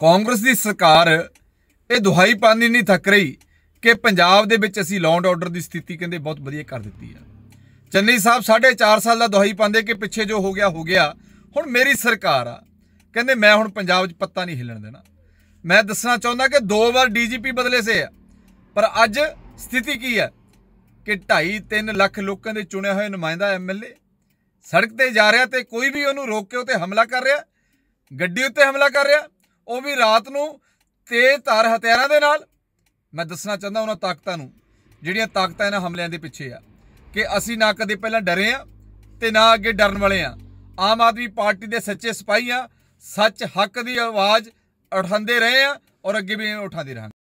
ਕਾਂਗਰਸ ਦੀ ਸਰਕਾਰ ਇਹ ਦੁਹਾਈ ਪਾਣੀ ਨਹੀਂ ਥੱਕ ਰਹੀ ਕਿ ਪੰਜਾਬ ਦੇ ਵਿੱਚ ਅਸੀਂ ਲਾਉਂਡ ਆਰਡਰ ਦੀ ਸਥਿਤੀ ਕਹਿੰਦੇ ਬਹੁਤ ਵਧੀਆ ਕਰ ਦਿੱਤੀ ਆ ਚੰਨੀ ਸਾਹਿਬ 4.5 ਸਾਲ ਦਾ ਦੁਹਾਈ ਪਾਉਂਦੇ ਕਿ ਪਿੱਛੇ ਜੋ ਹੋ ਗਿਆ ਹੋ ਗਿਆ ਹੁਣ ਮੇਰੀ ਸਰਕਾਰ ਆ ਕਹਿੰਦੇ ਮੈਂ ਹੁਣ ਪੰਜਾਬ 'ਚ ਪੱਤਾ ਨਹੀਂ ਹਿੱਲਣ ਦੇਣਾ ਮੈਂ ਦੱਸਣਾ ਚਾਹੁੰਦਾ ਕਿ ਦੋ ਵਾਰ ਡੀਜੀਪੀ ਬਦਲੇ ਸੇ ਆ ਪਰ ਅੱਜ ਸਥਿਤੀ ਕੀ ਹੈ ਕਿ 2.5 3 ਲੱਖ ਲੋਕਾਂ ਦੇ ਚੁਣੇ ਹੋਏ ਨੁਮਾਇੰਦਾ ਐਮਐਲਏ ਸੜਕ ਤੇ ਜਾ ਰਿਹਾ ਤੇ ਕੋਈ ਵੀ ਉਹਨੂੰ ਰੋਕ ਕੇ ਤੇ ਹਮਲਾ ਕਰ ਰਿਹਾ ਗੱਡੀ ਉੱਤੇ ਹਮਲਾ ਕਰ ਰਿਹਾ ਉਹ ਵੀ ਰਾਤ ਨੂੰ ਤੇਜ਼ ਧਾਰ ਹਥਿਆਰਾਂ ਦੇ ਨਾਲ ਮੈਂ ਦੱਸਣਾ ਚਾਹੁੰਦਾ ਉਹਨਾਂ ਤਾਕਤਾਂ ਨੂੰ ਜਿਹੜੀਆਂ ਤਾਕਤਾਂ ਇਹਨਾਂ ਹਮਲਿਆਂ ਦੇ ਪਿੱਛੇ ਆ ਕਿ ਅਸੀਂ ਨਾ ਕਦੇ ਪਹਿਲਾਂ ਡਰੇ ਆ ਤੇ ਨਾ ਅੱਗੇ ਡਰਨ ਵਾਲੇ ਆ ਆਮ ਆਦਮੀ ਪਾਰਟੀ ਦੇ ਸੱਚੇ ਸਿਪਾਹੀ ਆ ਸੱਚ ਹੱਕ ਦੀ ਆਵਾਜ਼ ਉਠਾਉਂਦੇ ਰਹੇ ਆ ਔਰ ਅੱਗੇ ਵੀ ਉਠਾਉਂਦੇ ਰਹਾਂਗੇ